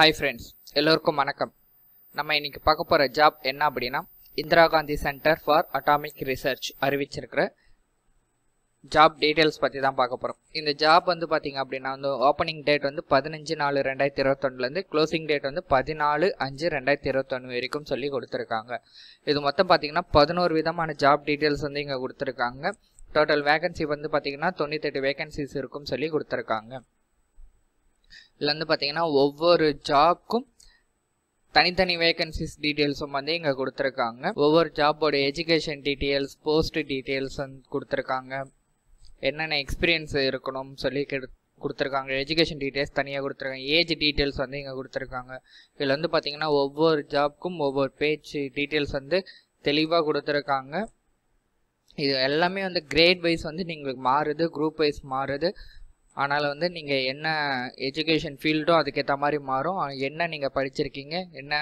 hi friends எல்லோருக்கும் வணக்கம் நம்ம இன்றைக்கி பார்க்க போகிற ஜாப் என்ன அப்படின்னா Indira Gandhi centre for atomic research அறிவிச்சிருக்கிற ஜாப் டீட்டெயில்ஸ் பற்றி தான் பார்க்க போகிறோம் இந்த ஜாப் வந்து பார்த்திங்க அப்படின்னா வந்து ஓப்பனிங் டேட் வந்து பதினஞ்சு நாலு ரெண்டாயிரத்தி இருபத்தொன்னுலேருந்து க்ளோசிங் டேட் வந்து பதினாலு அஞ்சு ரெண்டாயிரத்தி இருபத்தொன்று வரைக்கும் சொல்லி கொடுத்துருக்காங்க இது மொத்தம் பார்த்திங்கன்னா பதினோரு விதமான ஜாப் டீட்டெயில்ஸ் வந்து இங்கே கொடுத்துருக்காங்க டோட்டல் வேகன்சி வந்து பார்த்திங்கன்னா தொண்ணூத்தெட்டு வேகன்சிஸ் இருக்கும் சொல்லி கொடுத்துருக்காங்க இதில் வந்து பார்த்தீங்கன்னா ஒவ்வொரு ஜாப்க்கும் தனித்தனி வேகன்சிஸ் டீட்டெயில்ஸும் வந்து இங்கே கொடுத்துருக்காங்க ஒவ்வொரு ஜாப்போட எஜுகேஷன் டீட்டெயில்ஸ் போஸ்ட் டீட்டெயில்ஸ் வந்து கொடுத்துருக்காங்க என்னென்ன எக்ஸ்பீரியன்ஸ் இருக்கணும் சொல்லி கொடுத்துருக்காங்க எஜுகேஷன் டீட்டெயில்ஸ் தனியாக கொடுத்துருக்காங்க ஏஜ் டீட்டெயில்ஸ் வந்து இங்கே கொடுத்துருக்காங்க இதில் வந்து பார்த்தீங்கன்னா ஒவ்வொரு ஜாப்க்கும் ஒவ்வொரு பேஜ் டீட்டெயில்ஸ் வந்து தெளிவாக கொடுத்துருக்காங்க இது எல்லாமே வந்து கிரேட் வைஸ் வந்து நீங்கள் மாறுது குரூப் வைஸ் மாறுது ஆனால் வந்து நீங்கள் என்ன எஜுகேஷன் ஃபீல்டோ அதுக்கேற்ற மாதிரி மாறும் என்ன நீங்கள் படிச்சிருக்கீங்க என்ன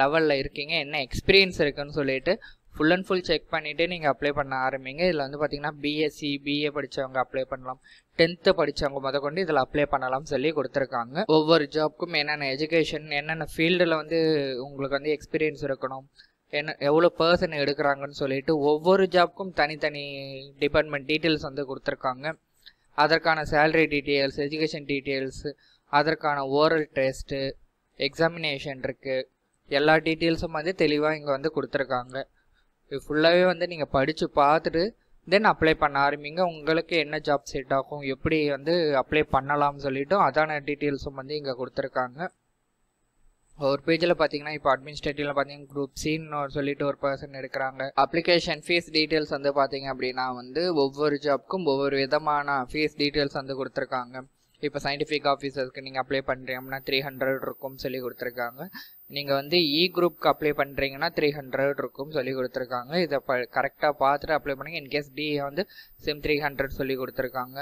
லெவலில் இருக்கீங்க என்ன எக்ஸ்பீரியன்ஸ் இருக்குன்னு சொல்லிட்டு ஃபுல் அண்ட் ஃபுல் செக் பண்ணிவிட்டு நீங்கள் அப்ளை பண்ண ஆரம்பிங்க இதில் வந்து பார்த்தீங்கன்னா பிஎஸ்சி பிஏ படித்தவங்க அப்ளை பண்ணலாம் டென்த்து படித்தவங்க முத கொண்டு இதில் அப்ளை பண்ணலாம்னு சொல்லி கொடுத்துருக்காங்க ஒவ்வொரு ஜாப்க்கும் என்னென்ன எஜுகேஷன் என்னென்ன ஃபீல்டில் வந்து உங்களுக்கு வந்து எக்ஸ்பீரியன்ஸ் இருக்கணும் என்ன எவ்வளோ பர்சன் எடுக்கிறாங்கன்னு சொல்லிட்டு ஒவ்வொரு ஜாப்க்கும் தனித்தனி டிபார்ட்மெண்ட் டீட்டெயில்ஸ் வந்து கொடுத்துருக்காங்க அதற்கான சேலரி டீட்டெயில்ஸ் எஜுகேஷன் டீட்டெயில்ஸ் அதற்கான ஓரல் டெஸ்ட்டு எக்ஸாமினேஷன் இருக்குது எல்லா டீட்டெயில்ஸும் வந்து தெளிவாக இங்கே வந்து கொடுத்துருக்காங்க இது ஃபுல்லாகவே வந்து நீங்கள் படித்து பார்த்துட்டு தென் அப்ளை பண்ண ஆரம்பிங்க உங்களுக்கு என்ன ஜாப் செட் ஆகும் எப்படி வந்து அப்ளை பண்ணலாம்னு சொல்லிவிட்டு அதான டீட்டெயில்ஸும் வந்து இங்கே கொடுத்துருக்காங்க ஒரு பேஜில் பார்த்தீங்கன்னா இப்போ அட்மினிஸ்ட்ரேட்டிவ்ல பார்த்தீங்கன்னா குரூப் சீன்னு சொல்லிட்டு ஒரு பர்சன் எடுக்கிறாங்க அப்ளிகேஷன் ஃபீஸ் டீட்டெயில்ஸ் வந்து பார்த்தீங்க அப்படின்னா வந்து ஒவ்வொரு ஜாப்க்கும் ஒவ்வொரு விதமான ஃபீஸ் டீட்டெயில்ஸ் வந்து கொடுத்துருக்காங்க இப்போ சயின்டிஃபிக் ஆஃபீஸர்ஸ்க்கு நீங்கள் அப்ளை பண்ணுறீங்கன்னா த்ரீ ஹண்ட்ரட் இருக்கும் சொல்லி கொடுத்துருக்காங்க நீங்கள் வந்து இ குரூப்க்கு அப்ளை பண்ணுறீங்கன்னா த்ரீ ஹண்ட்ரட் இருக்கும் சொல்லி கொடுத்துருக்காங்க இதை ப கரெக்டாக பார்த்துட்டு அப்ளை பண்ணுங்க இன்கேஸ் டி வந்து சிம் த்ரீ ஹண்ட்ரட் சொல்லி கொடுத்துருக்காங்க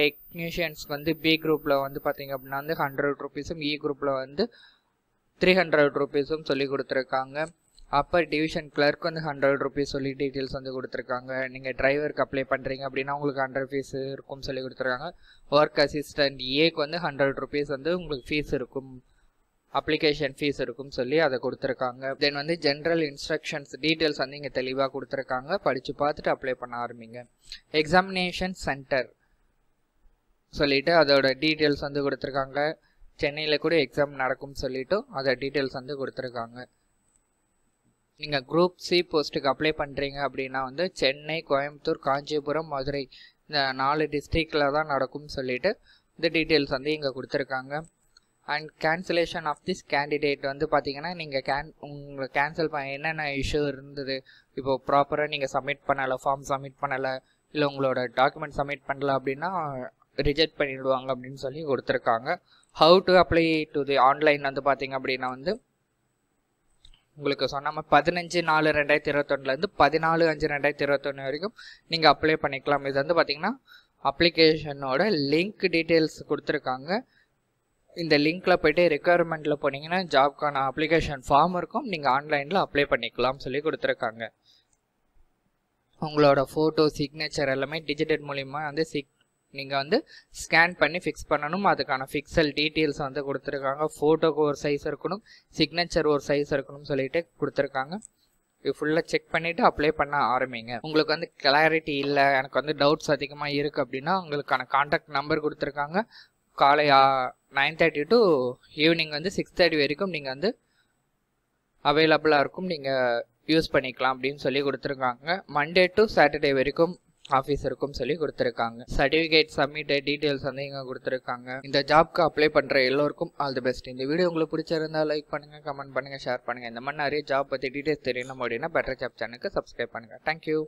டெக்னீஷியன்ஸ்க்கு வந்து பி குரூப்பில் வந்து பார்த்தீங்க அப்படின்னா வந்து ஹண்ட்ரட் ருபீஸும் இ குரூப்பில் வந்து த்ரீ ஹண்ட்ரட் ருபீஸும் சொல்லி கொடுத்துருக்காங்க அப்போ டிவிஷன் கிளர்க் வந்து ஹண்ட்ரட் ருபீஸ் சொல்லி டீட்டெயில்ஸ் வந்து கொடுத்துருக்காங்க நீங்கள் டிரைவருக்கு அப்ளை பண்ணுறீங்க அப்படின்னா உங்களுக்கு ஹண்ட்ரட் ஃபீஸ் இருக்கும்னு சொல்லி கொடுத்துருக்காங்க ஒர்க் அசிஸ்டண்ட் ஏக்கு வந்து ஹண்ட்ரட் ருபீஸ் வந்து உங்களுக்கு ஃபீஸ் இருக்கும் அப்ளிகேஷன் ஃபீஸ் இருக்கும்னு சொல்லி அதை கொடுத்துருக்காங்க தென் வந்து ஜென்ரல் இன்ஸ்ட்ரக்ஷன்ஸ் டீட்டெயில்ஸ் வந்து இங்கே தெளிவாக கொடுத்துருக்காங்க படித்து பார்த்துட்டு அப்ளை பண்ண ஆரம்பிங்க எக்ஸாமினேஷன் சென்டர் சொல்லிவிட்டு அதோட டீட்டெயில்ஸ் வந்து கொடுத்துருக்காங்க சென்னையில் கூட எக்ஸாம் நடக்கும்னு சொல்லிவிட்டு அதை டீட்டெயில்ஸ் வந்து கொடுத்துருக்காங்க நீங்கள் குரூப் சி போஸ்ட்டுக்கு அப்ளை பண்ணுறீங்க அப்படின்னா வந்து சென்னை கோயம்புத்தூர் காஞ்சிபுரம் மதுரை இந்த நாலு டிஸ்ட்ரிக்டில் தான் நடக்கும்னு சொல்லிவிட்டு இந்த டீட்டெயில்ஸ் வந்து இங்கே கொடுத்துருக்காங்க and cancellation of this candidate வந்து பார்த்தீங்கன்னா நீங்கள் கேன் உங்களை கேன்சல் பண்ண என்னென்ன இஷ்யூ இருந்தது இப்போது ப்ராப்பராக நீங்கள் சப்மிட் பண்ணலை ஃபார்ம் சப்மிட் பண்ணலை இல்லை உங்களோட டாக்குமெண்ட் சப்மிட் பண்ணல அப்படின்னா ரிஜெக்ட் பண்ணிவிடுவாங்க அப்படின்னு சொல்லி கொடுத்துருக்காங்க how to apply to the online வந்து பார்த்தீங்க அப்படின்னா வந்து உங்களுக்கு சொன்னால் பதினஞ்சு நாலு ரெண்டாயிரத்தி இருபத்தொன்னுலேருந்து பதினாலு அஞ்சு ரெண்டாயிரத்தி இருபத்தொன்று வரைக்கும் நீங்கள் அப்ளை பண்ணிக்கலாம் இது வந்து பார்த்தீங்கன்னா அப்ளிகேஷனோட லிங்க் டீட்டெயில்ஸ் கொடுத்துருக்காங்க இந்த லிங்க்கில் போயிட்டு ரெக்குயர்மெண்ட்டில் போனீங்கன்னா ஜாப்க்கான அப்ளிகேஷன் ஃபார்ம் இருக்கும் நீங்கள் ஆன்லைனில் அப்ளை பண்ணிக்கலாம் சொல்லி கொடுத்துருக்காங்க உங்களோட ஃபோட்டோ சிக்னேச்சர் எல்லாமே டிஜிட்டல் மூலிமா வந்து சிக் நீங்கள் வந்து ஸ்கேன் பண்ணி ஃபிக்ஸ் பண்ணணும் அதுக்கான ஃபிக்சல் டீட்டெயில்ஸ் வந்து கொடுத்துருக்காங்க ஃபோட்டோக்கு ஒரு சைஸ் இருக்கணும் சிக்னேச்சர் ஒரு சைஸ் இருக்கணும்னு சொல்லிட்டு கொடுத்துருக்காங்க இது ஃபுல்லாக செக் பண்ணிவிட்டு அப்ளை பண்ண ஆரம்பிங்க உங்களுக்கு வந்து கிளாரிட்டி இல்லை எனக்கு வந்து டவுட்ஸ் அதிகமாக இருக்குது அப்படின்னா உங்களுக்கான கான்டாக்ட் நம்பர் கொடுத்துருக்காங்க காலை நைன் தேர்ட்டி டு ஈவினிங் வந்து சிக்ஸ் தேர்ட்டி வரைக்கும் நீங்கள் வந்து அவைலபிளாக இருக்கும் நீங்கள் யூஸ் பண்ணிக்கலாம் அப்படின்னு சொல்லி கொடுத்துருக்காங்க மண்டே டு சாட்டர்டே வரைக்கும் ஆஃபீஸருக்கும் சொல்லி கொடுத்துருக்காங்க சர்டிஃபிகேட் சப்மிட் டீட்டெயில்ஸ் வந்து இங்கே கொடுத்துருக்காங்க இந்த ஜாப்க்கு அப்ளை பண்ணுற எல்லோருக்கும் ஆல் தி பெஸ்ட் இந்த வீடியோ உங்களுக்கு பிடிச்சிருந்தா லைக் பண்ணுங்கள் கமெண்ட் பண்ணுங்கள் ஷேர் பண்ணுங்கள் இந்த மாதிரி நிறைய ஜாப் பற்றி டீட்டெயில்ஸ் தெரியணும் அப்படின்னா பெட்டர் ஜாப் சேனலுக்கு சப்ஸ்கிரைப் பண்ணுங்கள் தேங்க்யூ